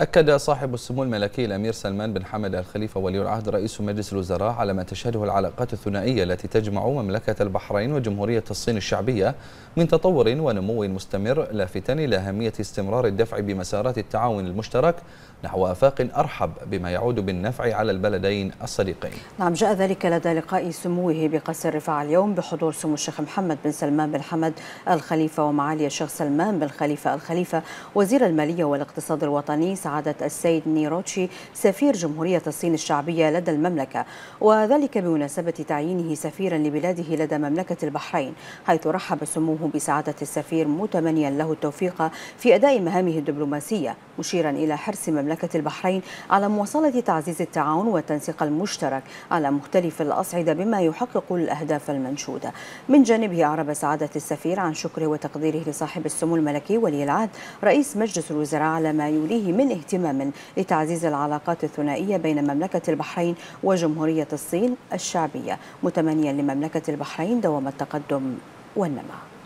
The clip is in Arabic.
أكد صاحب السمو الملكي الأمير سلمان بن حمد الخليفة ولي العهد رئيس مجلس الوزراء على ما تشهده العلاقات الثنائية التي تجمع مملكة البحرين وجمهورية الصين الشعبية من تطور ونمو مستمر لافتا إلى أهمية استمرار الدفع بمسارات التعاون المشترك نحو آفاق أرحب بما يعود بالنفع على البلدين الصديقين نعم جاء ذلك لدى لقاء سموه بقصر رفاع اليوم بحضور سمو الشيخ محمد بن سلمان بن حمد الخليفة ومعالي الشيخ سلمان بن خليفة الخليفة وزير المالية والاقتصاد الوطني سعادة السيد نيروتشي سفير جمهورية الصين الشعبية لدى المملكة وذلك بمناسبة تعيينه سفيرا لبلاده لدى مملكة البحرين حيث رحب سموه بسعادة السفير متمنيا له التوفيق في أداء مهامه الدبلوماسية مشيرا إلى حرص مملكة البحرين على مواصلة تعزيز التعاون والتنسيق المشترك على مختلف الأصعدة بما يحقق الأهداف المنشودة من جانبه أعرب سعادة السفير عن شكره وتقديره لصاحب السمو الملكي ولي العهد رئيس مجلس الوزراء على ما يوليه من شان اهتمام لتعزيز العلاقات الثنائية بين مملكة البحرين وجمهورية الصين الشعبية متمنيا لمملكة البحرين دوام التقدم والنمو